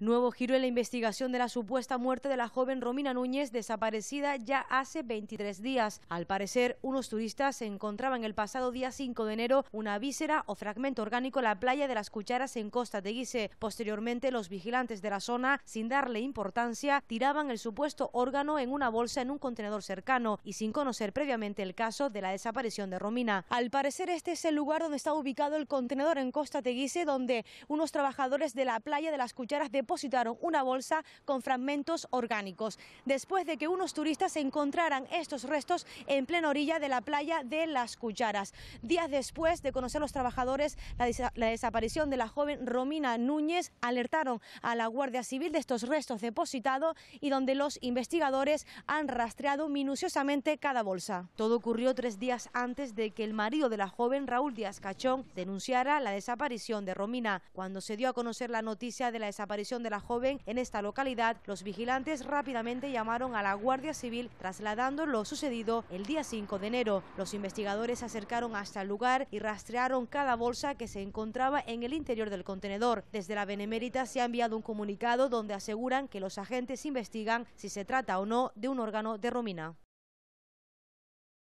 Nuevo giro en la investigación de la supuesta muerte de la joven Romina Núñez, desaparecida ya hace 23 días. Al parecer, unos turistas se encontraban el pasado día 5 de enero una víscera o fragmento orgánico en la playa de las Cucharas en Costa de Guise. Posteriormente, los vigilantes de la zona, sin darle importancia, tiraban el supuesto órgano en una bolsa en un contenedor cercano y sin conocer previamente el caso de la desaparición de Romina. Al parecer, este es el lugar donde está ubicado el contenedor en Costa de Guise, donde unos trabajadores de la playa de las Cucharas de depositaron una bolsa con fragmentos orgánicos, después de que unos turistas encontraran estos restos en plena orilla de la playa de Las Cucharas. Días después de conocer los trabajadores la, la desaparición de la joven Romina Núñez, alertaron a la Guardia Civil de estos restos depositados y donde los investigadores han rastreado minuciosamente cada bolsa. Todo ocurrió tres días antes de que el marido de la joven, Raúl Díaz Cachón, denunciara la desaparición de Romina. Cuando se dio a conocer la noticia de la desaparición de la joven en esta localidad, los vigilantes rápidamente llamaron a la Guardia Civil trasladando lo sucedido el día 5 de enero. Los investigadores acercaron hasta el este lugar y rastrearon cada bolsa que se encontraba en el interior del contenedor. Desde la Benemérita se ha enviado un comunicado donde aseguran que los agentes investigan si se trata o no de un órgano de Romina.